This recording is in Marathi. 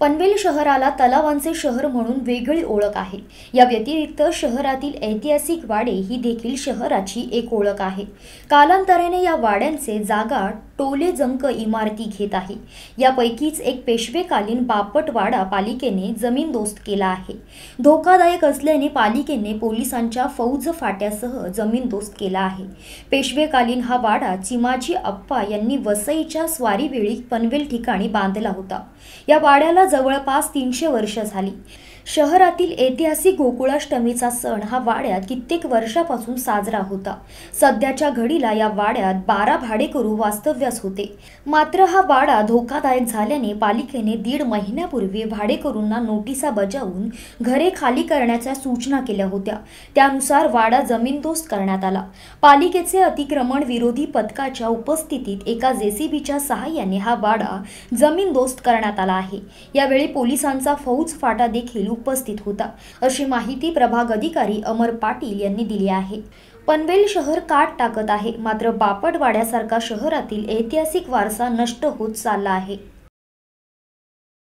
पनवेल शहराला तलावांचे शहर म्हणून वेगळी ओळख आहे या व्यतिरिक्त शहरातील ऐतिहासिक वाडे ही देखील शहराची एक ओळख आहे कालांतराने या वाड्यांचे जागा टोले जंक इमारती घेत आहे यापैकीच एक पेशवेकालीन बापट वाडा पालिकेने जमीनदोस्त केला आहे धोकादायक असल्याने पालिकेने पोलिसांच्या फौज फाट्यासह जमीनदोस्त केला आहे पेशवेकालीन हा वाडा चिमाजी अप्पा यांनी वसईच्या स्वारीवेळी पनवेल ठिकाणी बांधला होता या वाड्याला जवळपास तीनशे वर्ष झाली शहरातील ऐतिहासिक गोकुळाष्टमीचा सण हा वाड्यात कित्येक वर्षापासून साजरा होता सध्याच्या घडीला या वाड्यात बारा भाडेकरू वास्तव्यास होते मात्र हा वाडा धोकादायक झाल्याने पालिकेने दीड महिन्यापूर्वी भाडेकरूंना नोटिसा बजावून घरे खाली करण्याच्या सूचना केल्या होत्या त्यानुसार वाडा जमीनदोस्त करण्यात आला पालिकेचे अतिक्रमण विरोधी पथकाच्या उपस्थितीत एका जेसीबीच्या सहाय्याने हा वाडा जमीनदोस्त करण्यात आला आहे यावेळी पोलिसांचा फौज फाटा देखील उपस्थित होता अशी माहिती प्रभाग अधिकारी अमर पाटील यांनी दिली आहे पनवेल शहर काट टाकत आहे मात्र बापटवाड्यासारखा शहरातील ऐतिहासिक वारसा नष्ट होत चालला आहे